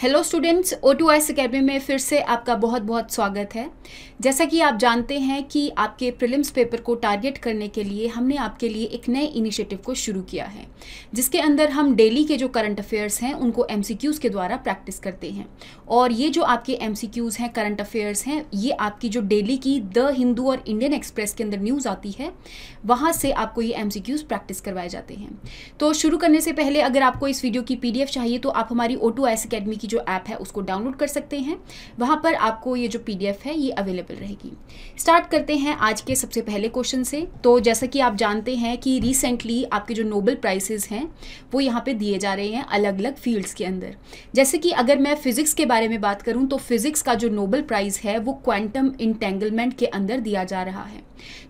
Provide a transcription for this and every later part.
hello students O two S academy में फिर से आपका बहुत बहुत स्वागत है जैसा कि आप जानते हैं कि आपके प्रिलिम्स पेपर को टारगेट करने के लिए हमने आपके लिए एक नए इनिशिएटिव को शुरू किया है जिसके अंदर हम डेली के जो करंट अफेयर्स हैं उनको एम के द्वारा प्रैक्टिस करते हैं और ये जो आपके एम हैं करंट अफेयर्स हैं ये आपकी जो डेली की द हिंदू और इंडियन एक्सप्रेस के अंदर न्यूज़ आती है वहाँ से आपको ये एम प्रैक्टिस करवाए जाते हैं तो शुरू करने से पहले अगर आपको इस वीडियो की पी चाहिए तो आप हमारी ओ टू एस अकेडमी की की जो ऐप है उसको डाउनलोड कर सकते हैं वहाँ पर आपको ये जो पी है ये अवेलेबल रहेगी स्टार्ट करते हैं आज के सबसे पहले क्वेश्चन से तो जैसा कि आप जानते हैं कि रिसेंटली आपके जो नोबल प्राइसेज हैं वो यहाँ पर दिए जा रहे हैं अलग अलग फील्ड्स के अंदर जैसे कि अगर मैं फिज़िक्स के बारे में बात करूँ तो फिज़िक्स का जो नोबल प्राइज़ है वो क्वांटम इंटेंगलमेंट के अंदर दिया जा रहा है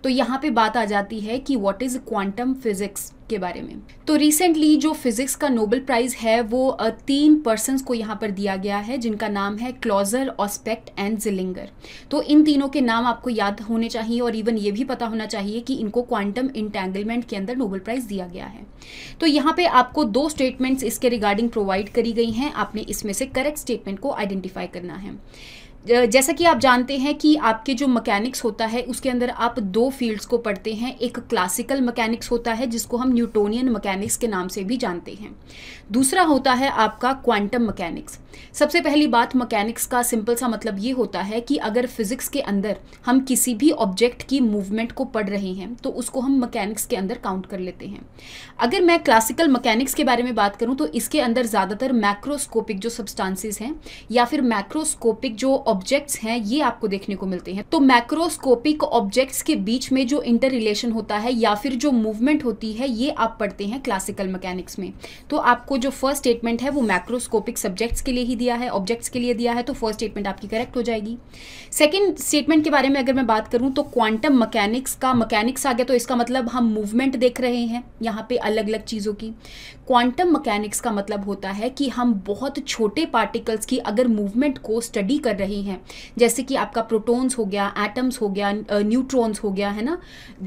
तो यहाँ पे बात आ जाती है कि व्हाट इज़ क्वांटम फिज़िक्स के बारे में तो रिसेंटली जो फिज़िक्स का नोबल प्राइज़ है वो तीन पर्सन को यहाँ पर दिया गया है जिनका नाम है क्लॉजर ऑस्पेक्ट एंड जिलिंगर तो इन तीनों के नाम आपको याद होने चाहिए और इवन ये भी पता होना चाहिए कि इनको क्वांटम इंटेंगलमेंट के अंदर नोबल प्राइज़ दिया गया है तो यहाँ पर आपको दो स्टेटमेंट्स इसके रिगार्डिंग प्रोवाइड करी गई हैं आपने इसमें से करेक्ट स्टेटमेंट को आइडेंटिफाई करना है जैसा कि आप जानते हैं कि आपके जो मकैनिक्स होता है उसके अंदर आप दो फील्ड्स को पढ़ते हैं एक क्लासिकल मकैनिक्स होता है जिसको हम न्यूटोनियन मकैनिक्स के नाम से भी जानते हैं दूसरा होता है आपका क्वांटम मकैनिक्स सबसे पहली बात मकैनिक्स का सिंपल सा मतलब ये होता है कि अगर फिजिक्स के अंदर हम किसी भी ऑब्जेक्ट की मूवमेंट को पढ़ रहे हैं तो उसको हम मकैनिक्स के अंदर काउंट कर लेते हैं अगर मैं क्लासिकल मकैनिक्स के बारे में बात करूँ तो इसके अंदर ज़्यादातर मैक्रोस्कोपिक जो सब्सटांसेस हैं या फिर मैक्रोस्कोपिक जो ऑब्जेक्ट्स हैं ये आपको देखने को मिलते हैं तो मैक्रोस्कोपिक ऑब्जेक्ट्स के बीच में जो इंटर रिलेशन होता है या फिर जो मूवमेंट होती है ये आप पढ़ते हैं क्लासिकल मैकेनिक्स में तो आपको जो फर्स्ट स्टेटमेंट है वो मैक्रोस्कोपिक सब्जेक्ट्स के लिए ही दिया है ऑब्जेक्ट्स के लिए दिया है तो फर्स्ट स्टेटमेंट आपकी करेक्ट हो जाएगी सेकेंड स्टेटमेंट के बारे में अगर मैं बात करूँ तो क्वांटम मकैनिक्स का मकैनिक्स आ गया तो इसका मतलब हम मूवमेंट देख रहे हैं यहाँ पे अलग अलग चीज़ों की क्वांटम मकैनिक्स का मतलब होता है कि हम बहुत छोटे पार्टिकल्स की अगर मूवमेंट को स्टडी कर रहे हैं जैसे कि आपका प्रोटोन्स हो गया एटम्स हो गया न्यूट्रॉन्स हो गया है ना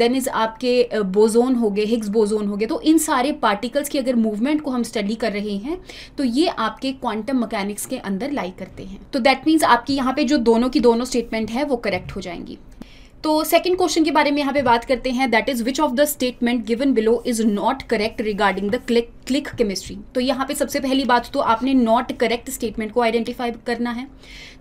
देन इज आपके बोजोन हो गए हिग्स बोजोन हो गए तो इन सारे पार्टिकल्स की अगर मूवमेंट को हम स्टडी कर रहे हैं तो ये आपके क्वांटम मैकेनिक्स के अंदर लाई करते हैं तो दैट मीन्स आपकी यहाँ पे जो दोनों की दोनों स्टेटमेंट है वो करेक्ट हो जाएंगी तो सेकंड क्वेश्चन के बारे में यहाँ पे बात करते हैं that is which of the statement given below is not correct regarding the click click chemistry तो यहाँ पे सबसे पहली बात तो आपने नॉट करेक्ट स्टेटमेंट को आइडेंटिफाई करना है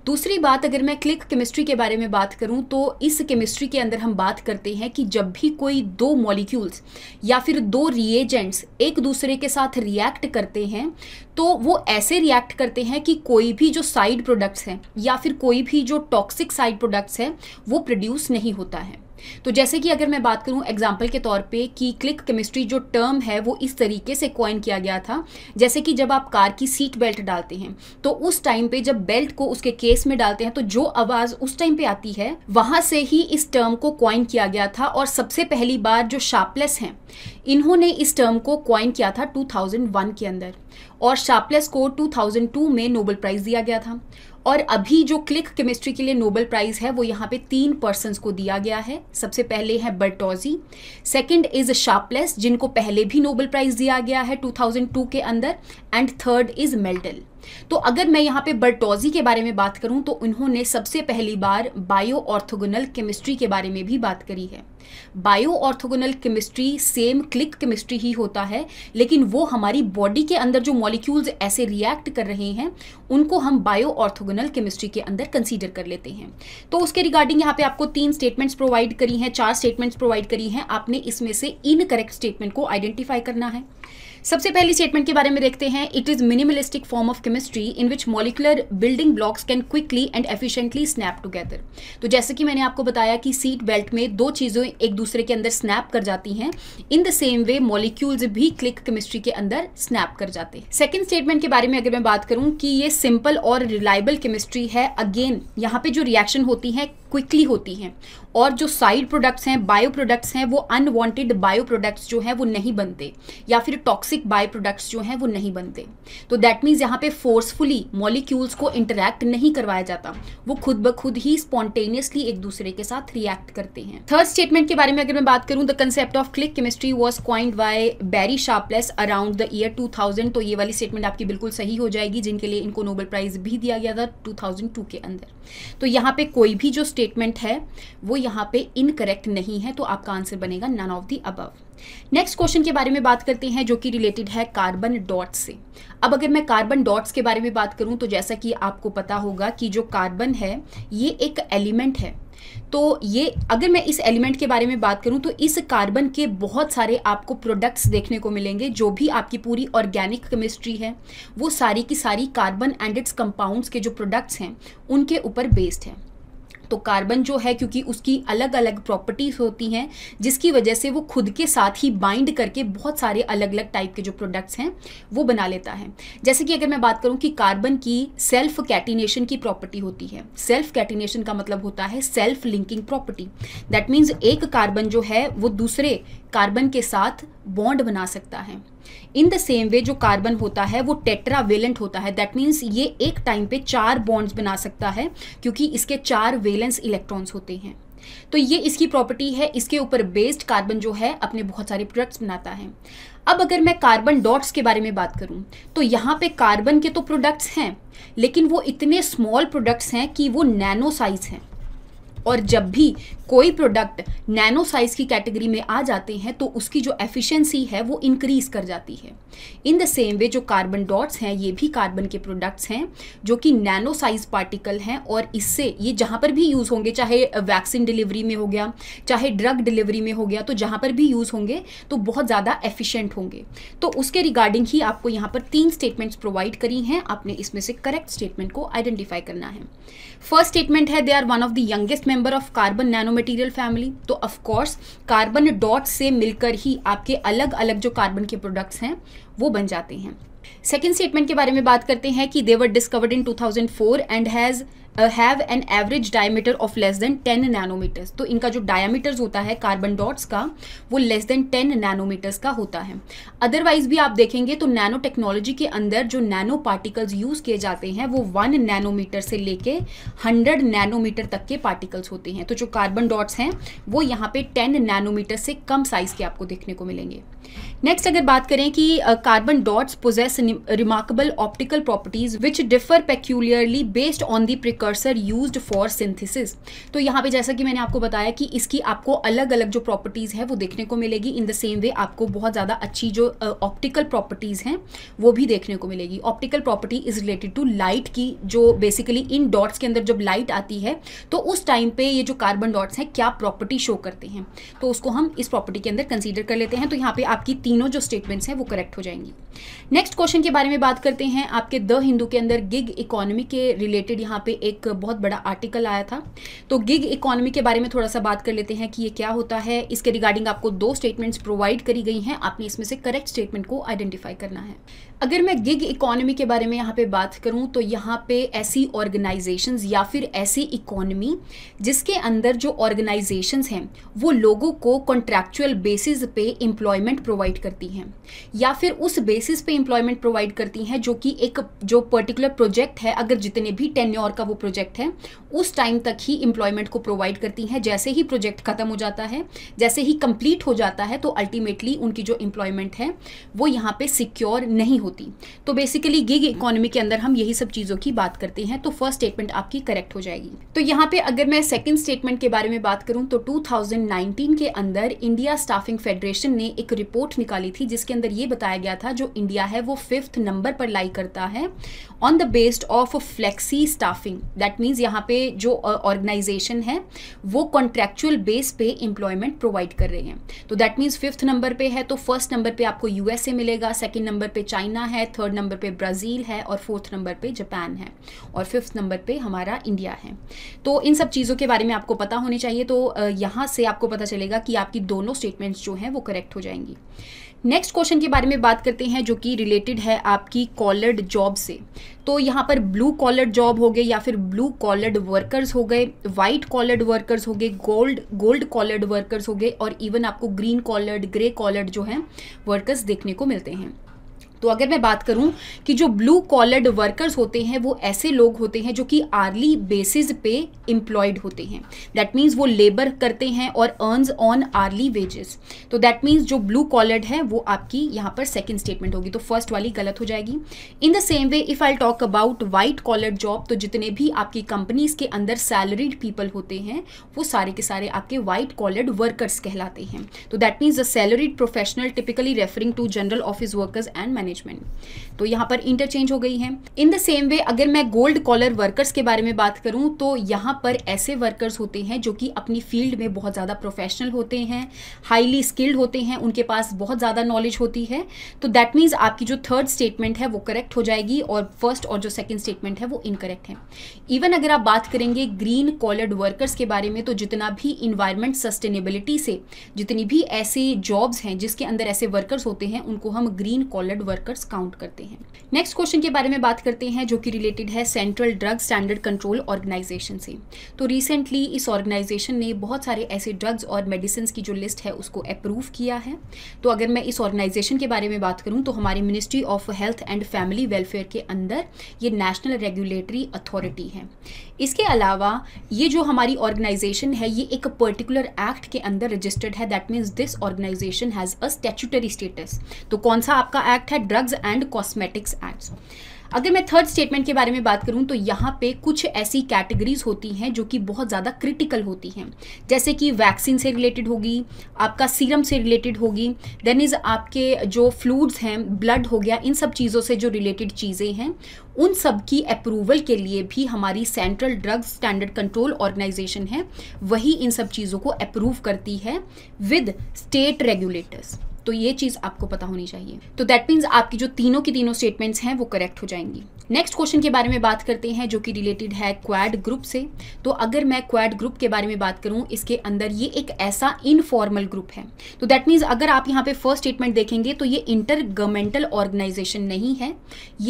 दूसरी बात अगर मैं क्लिक केमिस्ट्री के बारे में बात करूँ तो इस केमिस्ट्री के अंदर हम बात करते हैं कि जब भी कोई दो मॉलिक्यूल्स या फिर दो रिएजेंट्स एक दूसरे के साथ रिएक्ट करते हैं तो वो ऐसे रिएक्ट करते हैं कि कोई भी जो साइड प्रोडक्ट्स हैं या फिर कोई भी जो टॉक्सिक साइड प्रोडक्ट्स हैं वो प्रोड्यूस नहीं होता है तो जैसे कि अगर मैं बात करूं एग्जाम्पल के तौर पे कि क्लिक केमिस्ट्री जो टर्म है वो इस तरीके से क्वाइन किया गया था जैसे कि जब आप कार की सीट बेल्ट डालते हैं तो उस टाइम पे जब बेल्ट को उसके केस में डालते हैं तो जो आवाज़ उस टाइम पे आती है वहां से ही इस टर्म को क्वाइन किया गया था और सबसे पहली बार जो शार्पलेस हैं इन्होंने इस टर्म को क्वाइन किया था टू के अंदर और शार्पलेस को टू में नोबल प्राइज़ दिया गया था और अभी जो क्लिक केमिस्ट्री के लिए नोबल प्राइज़ है वो यहाँ पे तीन पर्सनस को दिया गया है सबसे पहले है बर्टोजी सेकेंड इज़ शार्पलेस जिनको पहले भी नोबल प्राइज़ दिया गया है 2002 के अंदर एंड थर्ड इज़ मेल्टल तो अगर मैं यहाँ पे बर्टोजी के बारे में बात करूँ तो उन्होंने सबसे पहली बार बायो ऑर्थोगोनल केमिस्ट्री के बारे में भी बात करी है bio orthogonal chemistry same click chemistry ही होता है लेकिन वो हमारी बॉडी के अंदर जो मॉलिक्यूल्स ऐसे रिएक्ट कर रहे हैं उनको हम बायो ऑर्थोगोनल केमिस्ट्री के अंदर कंसीडर कर लेते हैं तो उसके रिगार्डिंग यहाँ पे आपको तीन स्टेटमेंट्स प्रोवाइड करी हैं चार स्टेटमेंट्स प्रोवाइड करी हैं आपने इसमें से इनकरेक्ट स्टेटमेंट को आइडेंटिफाई करना है सबसे पहली स्टेटमेंट के बारे में देखते हैं it is minimalistic form of chemistry in which molecular building blocks can quickly and efficiently snap together तो जैसे कि मैंने आपको बताया कि सीट बेल्ट में दो चीज़ें एक दूसरे के अंदर स्नैप कर जाती हैं in the same way molecules भी क्लिक केमिस्ट्री के अंदर स्नैप कर जाते हैं सेकेंड स्टेटमेंट के बारे में अगर मैं बात करूं कि ये सिंपल और रिलायबल केमिस्ट्री है अगेन यहाँ पे जो रिएक्शन होती है क्विकली होती है और जो साइड प्रोडक्ट्स हैं बायो प्रोडक्ट्स हैं वो अनवांटेड बायो प्रोडक्ट्स जो हैं वो नहीं बनते या फिर टॉक्स टॉक्सिक बाय प्रोडक्ट्स जो हैं वो नहीं बनते तो दैट मीन्स यहाँ पे फोर्सफुली मॉलिक्यूल्स को इंटरैक्ट नहीं करवाया जाता वो खुद ब खुद ही स्पॉन्टेनियसली एक दूसरे के साथ रिएक्ट करते हैं थर्ड स्टेटमेंट के बारे में अगर मैं बात करूँ the concept of click chemistry was coined by Barry Sharpless around the year 2000 तो ये वाली स्टेटमेंट आपकी बिल्कुल सही हो जाएगी जिनके लिए इनको नोबल प्राइज भी दिया गया था टू के अंदर तो यहाँ पे कोई भी जो स्टेटमेंट है वो यहाँ पे इनकरेक्ट नहीं है तो आपका आंसर बनेगा none of the above next question के बारे में बात करते हैं जो कि रिलेटेड है कार्बन डॉट से अब अगर मैं कार्बन डॉट्स के बारे में बात करूं तो जैसा कि आपको पता होगा कि जो कार्बन है ये एक एलिमेंट है तो ये अगर मैं इस एलिमेंट के बारे में बात करूं तो इस कार्बन के बहुत सारे आपको प्रोडक्ट्स देखने को मिलेंगे जो भी आपकी पूरी ऑर्गेनिक केमिस्ट्री है वो सारी की सारी कार्बन एंड इट्स कंपाउंड्स के जो प्रोडक्ट्स हैं उनके ऊपर बेस्ड हैं तो कार्बन जो है क्योंकि उसकी अलग अलग प्रॉपर्टीज़ होती हैं जिसकी वजह से वो खुद के साथ ही बाइंड करके बहुत सारे अलग अलग टाइप के जो प्रोडक्ट्स हैं वो बना लेता है जैसे कि अगर मैं बात करूँ कि कार्बन की सेल्फ कैटिनेशन की प्रॉपर्टी होती है सेल्फ कैटिनेशन का मतलब होता है self linking property that means एक कार्बन जो है वो दूसरे कार्बन के साथ बॉन्ड बना सकता है इन द सेम वे जो कार्बन होता है वो टेट्रा वेलेंट होता है दैट मीन्स ये एक टाइम पे चार बॉन्ड्स बना सकता है क्योंकि इसके चार वेलेंस इलेक्ट्रॉन्स होते हैं तो ये इसकी प्रॉपर्टी है इसके ऊपर बेस्ड कार्बन जो है अपने बहुत सारे प्रोडक्ट्स बनाता है अब अगर मैं कार्बन डॉट्स के बारे में बात करूं तो यहाँ पे कार्बन के तो प्रोडक्ट्स हैं लेकिन वो इतने स्मॉल प्रोडक्ट्स हैं कि वो नैनो साइज हैं और जब भी कोई प्रोडक्ट नैनो साइज की कैटेगरी में आ जाते हैं तो उसकी जो एफिशिएंसी है वो इंक्रीज कर जाती है इन द सेम वे जो कार्बन डॉट्स हैं ये भी कार्बन के प्रोडक्ट्स हैं जो कि नैनो साइज पार्टिकल हैं और इससे ये जहाँ पर भी यूज़ होंगे चाहे वैक्सीन डिलीवरी में हो गया चाहे ड्रग डिलीवरी में हो गया तो जहां पर भी यूज़ होंगे तो बहुत ज़्यादा एफिशियंट होंगे तो उसके रिगार्डिंग ही आपको यहां पर तीन स्टेटमेंट्स प्रोवाइड करी हैं आपने इसमें से करेक्ट स्टेटमेंट को आइडेंटिफाई करना है फर्स्ट स्टेटमेंट है they are one of the youngest member of carbon nanomaterial family तो ऑफकोर्स कार्बन डॉट से मिलकर ही आपके अलग अलग जो कार्बन के प्रोडक्ट्स हैं वो बन जाते हैं सेकेंड स्टेटमेंट के बारे में बात करते हैं कि they were discovered in 2004 and has have an average diameter of less than ten nanometers तो इनका जो डायामीटर्स होता है कार्बन डॉट्स का वो लेस देन टेन नैनोमीटर्स का होता है अदरवाइज भी आप देखेंगे तो नैनो टेक्नोलॉजी के अंदर जो नैनो पार्टिकल्स यूज किए जाते हैं वो वन नैनोमीटर से लेके हंड्रेड नैनोमीटर तक के पार्टिकल्स होते हैं तो जो कार्बन डॉट्स हैं वो यहाँ पे टेन नैनोमीटर से कम साइज के आपको देखने को मिलेंगे नेक्स्ट अगर बात करें कि carbon dots possess remarkable optical properties which differ peculiarly based on the precursor use for synthesis तो यहाँ पे जैसा कि मैंने आपको बताया कि इसकी आपको अलग अलग जो प्रॉपर्टीज़ है वो देखने को मिलेगी इन द सेम वे आपको बहुत ज़्यादा अच्छी जो ऑप्टिकल uh, प्रॉपर्टीज़ हैं वो भी देखने को मिलेगी optical property is related to light की जो बेसिकली इन डॉट्स के अंदर जब लाइट आती है तो उस टाइम पे ये जो कार्बन डॉट्स हैं क्या प्रॉपर्टी शो करते हैं तो उसको हम इस प्रॉपर्टी के अंदर कंसिडर कर लेते हैं तो यहाँ पे आप आपकी तीनों जो स्टेटमेंट्स हैं वो करेक्ट हो जाएंगी नेक्स्ट क्वेश्चन के बारे में बात करते हैं आपके द हिंदू के अंदर गिग इकोनॉमी के रिलेटेड यहाँ पे एक बहुत बड़ा आर्टिकल आया था तो गिग इकोनॉमी के बारे में थोड़ा सा बात कर लेते हैं कि ये क्या होता है इसके रिगार्डिंग आपको दो स्टेटमेंट्स प्रोवाइड करी गई हैं आपने इसमें से करेक्ट स्टेटमेंट को आइडेंटिफाई करना है अगर मैं गिग इकोनॉमी के बारे में यहाँ पे बात करूँ तो यहाँ पे ऐसी ऑर्गेनाइजेशंस या फिर ऐसी इकोनॉमी जिसके अंदर जो ऑर्गेनाइजेशंस हैं वो लोगों को कॉन्ट्रैक्चुअल बेसिस पे एम्प्लॉयमेंट प्रोवाइड करती हैं या फिर उस बेसिस पे एम्प्लॉयमेंट प्रोवाइड करती हैं जो कि एक जो पर्टिकुलर प्रोजेक्ट है अगर जितने भी टेन का वो प्रोजेक्ट है उस टाइम तक ही एम्प्लॉयमेंट को प्रोवाइड करती हैं जैसे ही प्रोजेक्ट ख़त्म हो जाता है जैसे ही कंप्लीट हो जाता है तो अल्टीमेटली उनकी जो एम्प्लॉयमेंट है वो यहाँ पर सिक्योर नहीं हो होती तो बेसिकली गिग इकोनॉमी के अंदर हम यही सब चीज़ों की बात करते हैं तो फर्स्ट स्टेटमेंट आपकी करेक्ट हो जाएगी तो यहाँ पे अगर मैं सेकंड स्टेटमेंट के बारे में बात करूँ तो 2019 के अंदर इंडिया स्टाफिंग फेडरेशन ने एक रिपोर्ट निकाली थी जिसके अंदर ये बताया गया था जो इंडिया है वो फिफ्थ नंबर पर लाई करता है on the based of flexi staffing that means यहाँ पे जो ऑर्गेनाइजेशन है वो कॉन्ट्रेक्चुअल बेस पे एम्प्लॉयमेंट प्रोवाइड कर रहे हैं तो दैट मीन्स फिफ्थ नंबर पे है तो फर्स्ट नंबर पे आपको यूएसए मिलेगा सेकेंड नंबर पे चाइना चाइना है थर्ड नंबर पे ब्राज़ील है और फोर्थ नंबर पे जापान है और फिफ्थ नंबर पे हमारा इंडिया है तो इन सब चीज़ों के बारे में आपको पता होने चाहिए तो यहाँ से आपको पता चलेगा कि आपकी दोनों स्टेटमेंट्स जो हैं वो करेक्ट हो जाएंगी नेक्स्ट क्वेश्चन के बारे में बात करते हैं जो कि रिलेटेड है आपकी कॉलर्ड जॉब से तो यहाँ पर ब्लू कॉलर्ड जॉब हो गए या फिर ब्लू कॉलर्ड वर्कर्स हो गए वाइट कॉलर्ड वर्कर्स हो गए गोल्ड गोल्ड कॉलर्ड वर्कर्स हो गए और इवन आपको ग्रीन कॉलर्ड ग्रे कॉलर्ड जो है वर्कर्स देखने को मिलते हैं तो अगर मैं बात करूं कि जो ब्लू कॉलर्ड वर्कर्स होते हैं वो ऐसे लोग होते हैं जो कि आर्ली बेसिस पे एम्प्लॉयड होते हैं दैट मीन्स वो लेबर करते हैं और अर्नस ऑन आर्ली वेजेस तो दैट मीन्स जो ब्लू कॉलर्ड है वो आपकी यहाँ पर सेकेंड स्टेटमेंट होगी तो फर्स्ट वाली गलत हो जाएगी in the same way if I talk about white collar job तो जितने भी आपकी कंपनीज के अंदर सैलरीड पीपल होते हैं वो सारे के सारे आपके वाइट कॉलर्ड वर्कर्स कहलाते हैं तो that means the salaried professional typically referring to general office workers and manage management तो यहाँ पर इंटरचेंज हो गई है इन द सेम वे अगर मैं गोल्ड कॉलर वर्कर्स के बारे में बात करूँ तो यहाँ पर ऐसे वर्कर्स होते हैं जो कि अपनी फील्ड में बहुत ज़्यादा प्रोफेशनल होते हैं हाईली स्किल्ड होते हैं उनके पास बहुत ज़्यादा नॉलेज होती है तो दैट मीन्स आपकी जो थर्ड स्टेटमेंट है वो करेक्ट हो जाएगी और फर्स्ट और जो सेकेंड स्टेटमेंट है वो इनकरेक्ट है इवन अगर आप बात करेंगे ग्रीन कॉलर्ड वर्कर्स के बारे में तो जितना भी इन्वायरमेंट सस्टेनेबिलिटी से जितनी भी ऐसे जॉब्स हैं जिसके अंदर ऐसे वर्कर्स होते हैं उनको हम green collared work workers count करते हैं नेक्स्ट क्वेश्चन के बारे में बात करते हैं जो कि रिलेटेड है central drug standard control organisation से तो रिसेंटली इस ऑर्गेनाइजेशन ने बहुत सारे ऐसे ड्रग्स और मेडिसिन की जो लिस्ट है उसको अप्रूव किया है तो अगर मैं इस ऑर्गेनाइजेशन के बारे में बात करूँ तो हमारी ministry of health and family welfare के अंदर ये नेशनल रेगुलेटरी अथॉरिटी है इसके अलावा ये जो हमारी ऑर्गेनाइजेशन है ये एक पर्टिकुलर एक्ट के अंदर रजिस्टर्ड है that means this organisation has a statutory status तो कौन सा आपका एक्ट है ड्रग्स एंड कॉस्मेटिक्स एक्ट्स अगर मैं थर्ड स्टेटमेंट के बारे में बात करूं तो यहाँ पे कुछ ऐसी कैटेगरीज होती हैं जो कि बहुत ज़्यादा क्रिटिकल होती हैं जैसे कि वैक्सीन से रिलेटेड होगी आपका सीरम से रिलेटेड होगी देन इज़ आपके जो फ्लूड्स हैं ब्लड हो गया इन सब चीज़ों से जो रिलेटेड चीज़ें हैं उन सब की अप्रूवल के लिए भी हमारी central drug standard control organisation है वही इन सब चीज़ों को अप्रूव करती है विद स्टेट रेगुलेटर्स तो ये चीज़ आपको पता होनी चाहिए तो दैट मीन्स आपकी जो तीनों की तीनों स्टेटमेंट्स हैं वो करेक्ट हो जाएंगी नेक्स्ट क्वेश्चन के बारे में बात करते हैं जो कि रिलेटेड है क्वाड ग्रुप से तो अगर मैं क्वाड ग्रुप के बारे में बात करूं इसके अंदर ये एक ऐसा इनफॉर्मल ग्रुप है तो दैट मीन्स अगर आप यहाँ पे फर्स्ट स्टेटमेंट देखेंगे तो ये इंटर गवर्नमेंटल ऑर्गेनाइजेशन नहीं है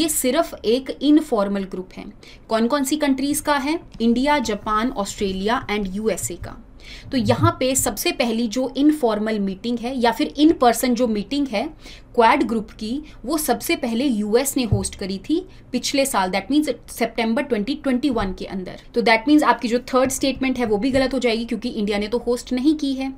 ये सिर्फ एक इनफॉर्मल ग्रुप है कौन कौन सी कंट्रीज़ का है India Japan Australia and USA का तो यहाँ पे सबसे पहली जो इनफॉर्मल मीटिंग है या फिर इन पर्सन जो मीटिंग है क्वाड ग्रुप की वो सबसे पहले यूएस ने होस्ट करी थी पिछले साल दैट मीन्स सेप्टेम्बर 2021 के अंदर तो दैट मीन्स आपकी जो थर्ड स्टेटमेंट है वो भी गलत हो जाएगी क्योंकि इंडिया ने तो होस्ट नहीं की है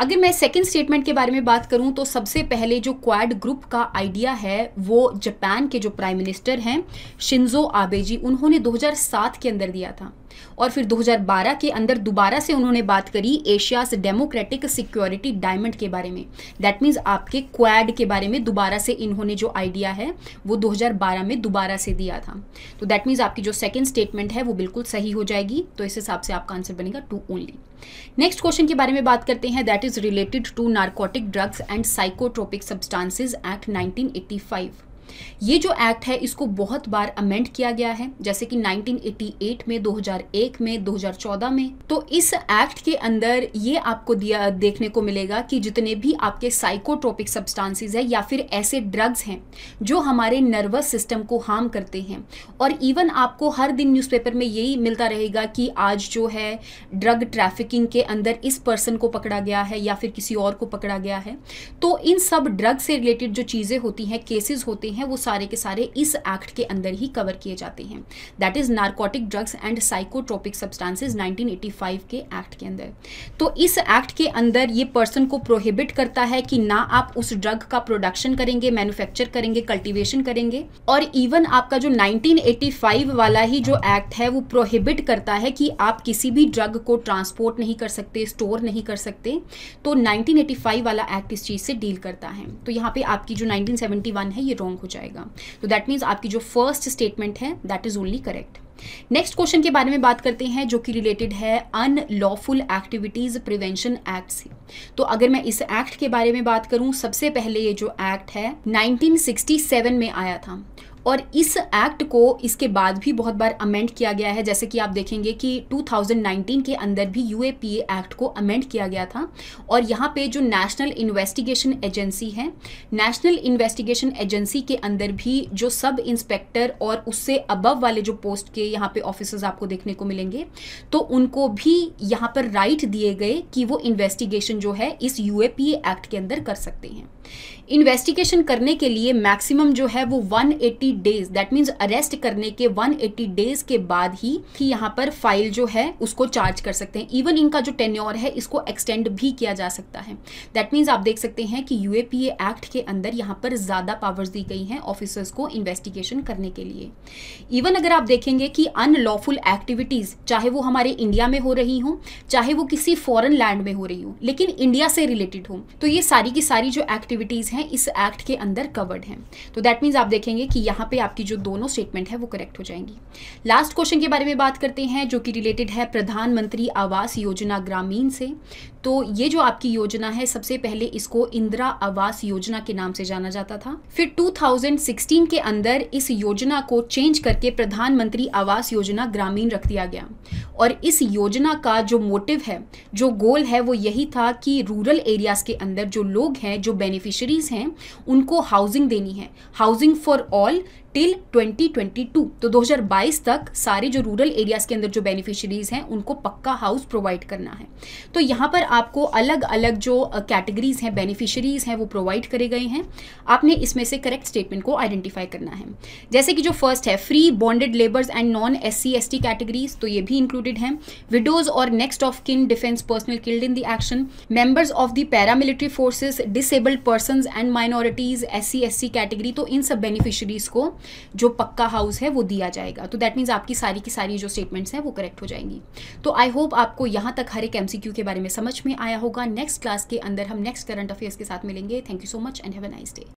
अगर मैं सेकेंड स्टेटमेंट के बारे में बात करूं तो सबसे पहले जो क्वाड ग्रुप का आइडिया है वो जापान के जो प्राइम मिनिस्टर हैं शिंजो आबे जी उन्होंने 2007 के अंदर दिया था और फिर 2012 के अंदर दोबारा से उन्होंने बात करी एशियाज डेमोक्रेटिक सिक्योरिटी डायमंड के बारे में दैट मीन्स आपके क्वाड के बारे में में दोबारा से इन्होंने जो आइडिया है वो 2012 में दोबारा से दिया था तो दैट मीन्स आपकी जो सेकेंड स्टेटमेंट है वो बिल्कुल सही हो जाएगी तो इस हिसाब से आपका आंसर बनेगा टू ओनली नेक्स्ट क्वेश्चन के बारे में बात करते हैं that is related to narcotic drugs and psychotropic substances act nineteen ये जो एक्ट है इसको बहुत बार अमेंड किया गया है जैसे कि 1988 में 2001 में 2014 में तो इस एक्ट के अंदर ये आपको दिया देखने को मिलेगा कि जितने भी आपके साइकोट्रोपिक सब्सटेंसेस है या फिर ऐसे ड्रग्स हैं जो हमारे नर्वस सिस्टम को हार्म करते हैं और इवन आपको हर दिन न्यूज़पेपर में यही मिलता रहेगा कि आज जो है ड्रग ट्रैफिकिंग के अंदर इस पर्सन को पकड़ा गया है या फिर किसी और को पकड़ा गया है तो इन सब ड्रग से रिलेटेड जो चीज़ें होती हैं केसेस होते हैं हैं वो सारे के सारे इस एक्ट के अंदर ही कवर किए जाते हैं that is narcotic drugs and psychotropic substances 1985 के एक्ट के अंदर तो इस एक्ट के अंदर ये पर्सन को प्रोहिबिट करता है कि ना आप उस ड्रग का प्रोडक्शन करेंगे मैन्युफैक्चर करेंगे कल्टिवेशन करेंगे और इवन आपका जो 1985 वाला ही जो एक्ट है वो प्रोहिबिट करता है कि आप किसी भी ड्रग को ट्रांसपोर्ट नहीं कर सकते स्टोर नहीं कर सकते तो 1985 वाला एक्ट इस चीज़ से डील करता है तो यहाँ पे आपकी जो 1971 है ये रॉन्ग हो जाएगा तो दैट मीन्स आपकी जो फर्स्ट स्टेटमेंट है that is only correct next question के बारे में बात करते हैं जो कि रिलेटेड है अनलॉफुल एक्टिविटीज प्रिवेंशन एक्ट से तो अगर मैं इस एक्ट के बारे में बात करूं सबसे पहले ये जो एक्ट है 1967 में आया था और इस एक्ट को इसके बाद भी बहुत बार अमेंड किया गया है जैसे कि आप देखेंगे कि 2019 के अंदर भी यू एक्ट को अमेंड किया गया था और यहाँ पे जो नेशनल इन्वेस्टिगेशन एजेंसी है नेशनल इन्वेस्टिगेशन एजेंसी के अंदर भी जो सब इंस्पेक्टर और उससे अबव वाले जो पोस्ट के यहाँ पे ऑफिसर्स आपको देखने को मिलेंगे तो उनको भी यहाँ पर राइट दिए गए कि वो इन्वेस्टिगेशन जो है इस यू एक्ट के अंदर कर सकते हैं इन्वेस्टिगेशन करने के लिए मैक्सिमम जो है वो 180 डेज दैट मीन्स अरेस्ट करने के 180 डेज के बाद ही ही यहाँ पर फाइल जो है उसको चार्ज कर सकते हैं इवन इनका जो टेन्योर है इसको एक्सटेंड भी किया जा सकता है दैट मीन्स आप देख सकते हैं कि यूएपीए एक्ट के अंदर यहाँ पर ज़्यादा पावर्स दी गई हैं ऑफिसर्स को इन्वेस्टिगेशन करने के लिए इवन अगर आप देखेंगे कि अनलॉफुल एक्टिविटीज़ चाहे वो हमारे इंडिया में हो रही हों चाहे वो किसी फॉरन लैंड में हो रही हो लेकिन इंडिया से रिलेटेड हो तो ये सारी की सारी जो एक्टिविटीज़ हैं हैं इस एक्ट के अंदर कवर्ड हैं तो दैट मीन्स आप देखेंगे कि यहाँ पे आपकी जो दोनों स्टेटमेंट है वो करेक्ट हो जाएंगी लास्ट क्वेश्चन के बारे में बात करते हैं जो कि रिलेटेड है प्रधानमंत्री आवास योजना ग्रामीण से तो ये जो आपकी योजना है सबसे पहले इसको इंदिरा आवास योजना के नाम से जाना जाता था फिर 2016 के अंदर इस योजना को चेंज करके प्रधानमंत्री आवास योजना ग्रामीण रख दिया गया और इस योजना का जो मोटिव है जो गोल है वो यही था कि रूरल एरियाज के अंदर जो लोग हैं जो बेनिफिशरीज हैं उनको हाउसिंग देनी है हाउसिंग फॉर ऑल टिल 2022 तो 2022 तक सारे जो रूरल एरियाज के अंदर जो बेनिफिशरीज हैं उनको पक्का हाउस प्रोवाइड करना है तो यहाँ पर आपको अलग अलग जो कैटेगरीज हैं बेनिफिशरीज हैं वो प्रोवाइड करे गए हैं आपने इसमें से करेक्ट स्टेटमेंट को आइडेंटिफाई करना है जैसे कि जो फर्स्ट है free bonded labours and non S C S T categories तो ये भी इंक्लूडेड है विडोज और next of kin defence personal killed in the action members of the paramilitary forces disabled person and minorities S C S C category तो इन सब beneficiaries को जो पक्का हाउस है वो दिया जाएगा तो दैट मीन्स आपकी सारी की सारी जो स्टेटमेंट्स हैं वो करेक्ट हो जाएंगी तो आई होप आपको यहाँ तक हर एक एम के बारे में समझ में आया होगा नेक्स्ट क्लास के अंदर हम नेक्स्ट करंट अफेयर्स के साथ मिलेंगे thank you so much and have a nice day